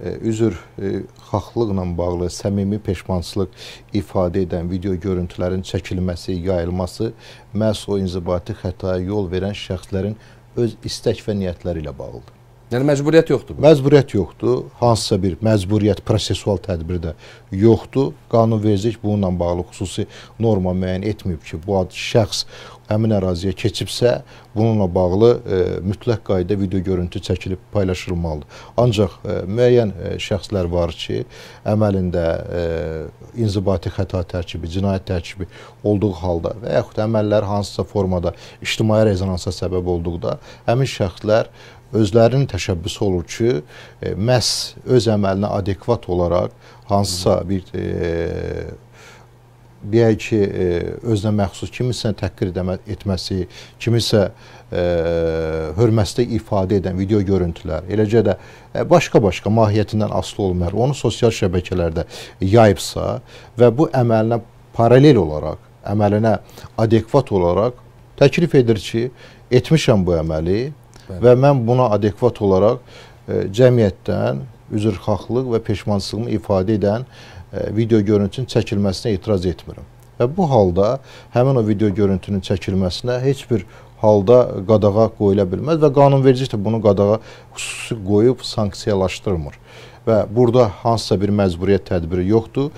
E, üzr e, xaqlıqla bağlı səmimi peşmançılıq ifadə edən video görüntülərin çəkilməsi, yayılması məhz o inzibati xətaya yol verən şəxslərin öz istək və niyyətləri ilə bağlıdır. Yəni məcburiyyət yoxdur. Bu. Məcburiyyət yoxdur. Hansısa bir məcburiyyət prosessual tədbirdə yoxdur. Qanunvericilik bununla bağlı xüsusi norma müəyyən etməyib ki, bu ad şəxs həmin əraziyə keçibsə, bununla bağlı e, mütləq qayda video görüntü çəkilib paylaşılmalıdır. Ancaq e, müəyyən e, şəxslər var ki, əməlində e, inzibati xəta tərkibi, cinayət tərkibi olduğu halda və yaxud əməllər hansısa formada ictimai rezonansa səbəb olduqda həmin şəxslər özlərinin təşəbbüsü olur ki, e, məhz öz əməlinə adekvat olaraq hansısa bir e, deyək ki, e, özünə məxsus kimisə təhqir etməsi, kimisə e, hörməsdə ifadə edən video görüntülər, eləcə də başqa-başqa e, mahiyyətindən asılı olmayaraq onu sosial şəbəkələrdə yayıbsa və bu əməlinə paralel olaraq, əməlinə adekvat olaraq təklif edir ki, etmişəm bu əməli Bəli. və mən buna adekvat olaraq cəmiyyətdən üzrxahlıq və peşmançılığımı ifadə edən e, video görüntünün çəkilməsinə etiraz etmirəm. Və bu halda həmin o video görüntünün çəkilməsinə heç bir halda qadağa qoyula bilməz və qanunvericilik də bunu qadağa xüsusi qoyub sanksiyalaşdırmır və burada hansısa bir məcburiyyət tədbiri yoxdur.